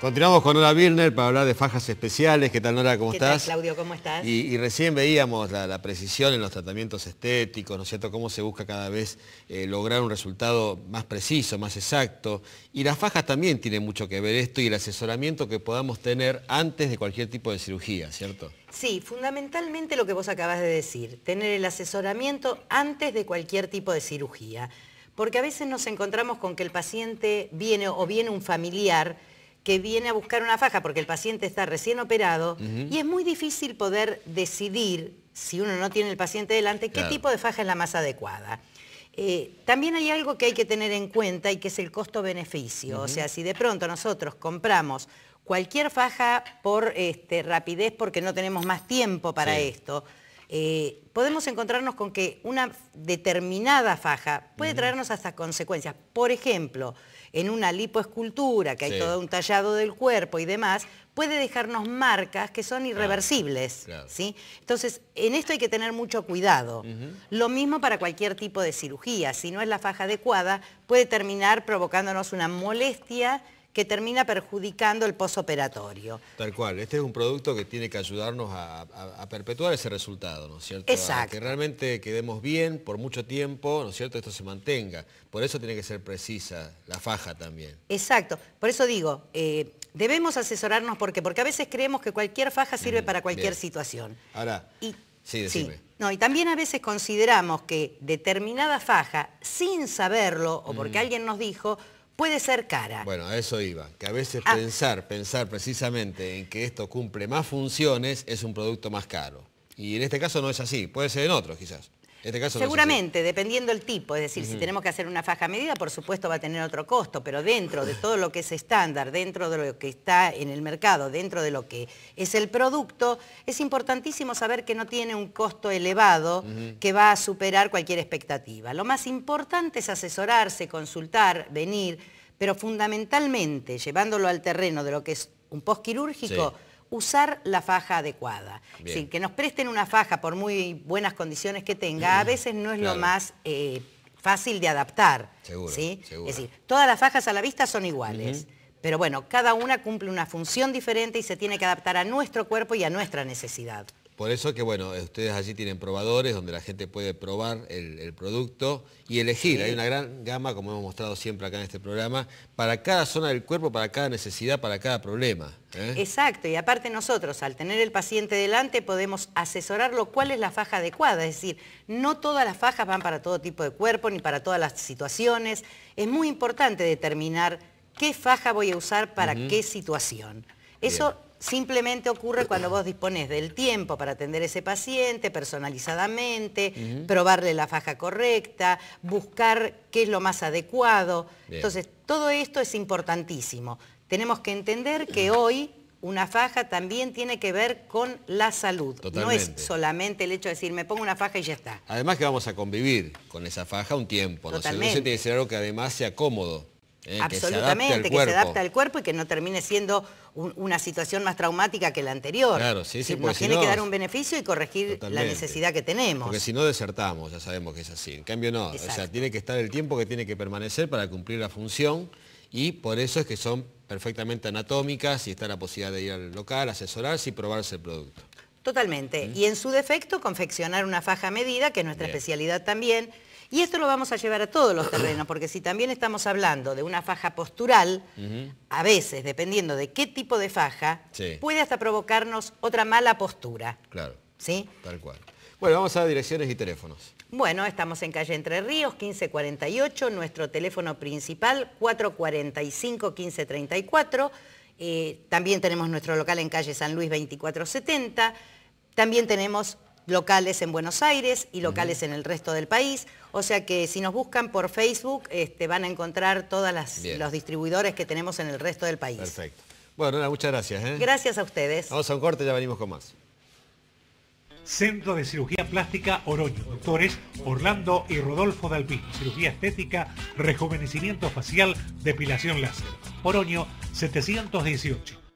Continuamos con Nora Birner para hablar de fajas especiales. ¿Qué tal, Nora? ¿Cómo estás? Tal, Claudio? ¿Cómo estás? Y, recién veíamos la, precisión en los tratamientos estéticos, ¿no es cierto? Cómo se busca cada vez eh, lograr un resultado más preciso, más exacto. Y las fajas también tienen mucho que ver esto y el asesoramiento que podamos tener antes de cualquier tipo de cirugía, ¿cierto? Sí, fundamentalmente lo que vos acabas de decir, tener el asesoramiento antes de cualquier tipo de cirugía. Porque a veces nos encontramos con que el paciente viene o viene un familiar que viene a buscar una faja porque el paciente está recién operado y es muy difícil poder decidir, si uno no tiene el paciente delante, qué tipo de faja es la más adecuada. Eh, también hay algo que hay que tener en cuenta y que es el costo-beneficio. O sea, si de pronto nosotros compramos cualquier faja por este, rapidez porque no tenemos más tiempo para esto, eh, podemos encontrarnos con que una determinada faja puede traernos hasta consecuencias. Por ejemplo, en una lipoescultura, que hay todo un tallado del cuerpo y demás, puede dejarnos marcas que son irreversibles. ¿sí? Entonces, en esto hay que tener mucho cuidado. Lo mismo para cualquier tipo de cirugía. Si no es la faja adecuada, puede terminar provocándonos una molestia que termina perjudicando el posoperatorio. Tal cual, este es un producto que tiene que ayudarnos a, perpetuar ese resultado, ¿no es cierto? Exacto. que realmente quedemos bien por mucho tiempo, ¿no es cierto? Esto se mantenga. Por eso tiene que ser precisa la faja también. Exacto, por eso digo, eh, debemos asesorarnos porque, porque a veces creemos que cualquier faja sirve mm, para cualquier situación. Ahora, y, sí, decime. No, y también a veces consideramos que determinada faja, sin saberlo o porque mm. alguien nos dijo, puede ser cara. Bueno, a eso iba, que a veces ah. pensar, pensar precisamente en que esto cumple más funciones es un producto más caro. Y en este caso no es así, puede ser en otros quizás. Este caso Seguramente, dependiendo el tipo, es decir, si tenemos que hacer una faja medida, por supuesto va a tener otro costo, pero dentro de todo lo que es estándar, dentro de lo que está en el mercado, dentro de lo que es el producto, es importantísimo saber que no tiene un costo elevado que va a superar cualquier expectativa. Lo más importante es asesorarse, consultar, venir pero fundamentalmente, llevándolo al terreno de lo que es un postquirúrgico, quirúrgico, usar la faja adecuada. Sin que nos presten una faja, por muy buenas condiciones que tenga, a mm, veces no es lo más... Eh, fácil de adaptar. Es decir, todas las fajas a la vista son iguales. Pero bueno, cada una cumple una función diferente y se tiene que adaptar a nuestro cuerpo y a nuestra necesidad. Por eso que, bueno, ustedes allí tienen probadores donde la gente puede probar el, producto y elegir. Hay una gran gama, como hemos mostrado siempre acá en este programa, para cada zona del cuerpo, para cada necesidad, para cada problema. ¿eh? Exacto, y aparte nosotros, al tener el paciente delante, podemos asesorarlo cuál es la faja adecuada. Es decir, no todas las fajas van para todo tipo de cuerpo, ni para todas las situaciones. Es muy importante determinar qué faja voy a usar para qué situación. Eso simplemente ocurre cuando vos dispones del tiempo para atender a ese paciente personalizadamente, probarle la faja correcta, buscar qué es lo más adecuado. Entonces, todo esto es importantísimo. Tenemos que entender que hoy una faja también tiene que ver con la salud. No es solamente el hecho de decir, me pongo una faja y ya está. Además que vamos a convivir con esa faja un tiempo. ¿no? se tiene que ser algo que además sea cómodo. Absolutamente, eh, que se, adapta adapte al cuerpo y que no termine siendo una situación más traumática que la anterior. Claro, sí, Nos tiene que dar un beneficio y corregir la necesidad que tenemos. Porque si no desertamos, ya sabemos que es así. En cambio no, o sea, tiene que estar el tiempo que tiene que permanecer para cumplir la función y por eso es que son perfectamente anatómicas y está la posibilidad de ir al local, asesorarse y probarse el producto. Totalmente. Y en su defecto, confeccionar una faja medida, que es nuestra especialidad también, y esto lo vamos a llevar a todos los terrenos, porque si también estamos hablando de una faja postural, a veces, dependiendo de qué tipo de faja, puede hasta provocarnos otra mala postura. Claro. ¿Sí? Tal cual. Bueno, vamos a direcciones y teléfonos. Bueno, estamos en calle Entre Ríos, 1548, nuestro teléfono principal 445-1534. Eh, también tenemos nuestro local en calle San Luis 2470. También tenemos locales en Buenos Aires y locales en el resto del país. O sea que si nos buscan por Facebook este, van a encontrar todos los distribuidores que tenemos en el resto del país. Perfecto. Bueno, muchas gracias. ¿eh? Gracias a ustedes. Vamos a un corte, ya venimos con más. Centro de Cirugía Plástica Oroño. Doctores Orlando y Rodolfo Dalpín. Cirugía estética, rejuvenecimiento facial, depilación láser. Oroño 718.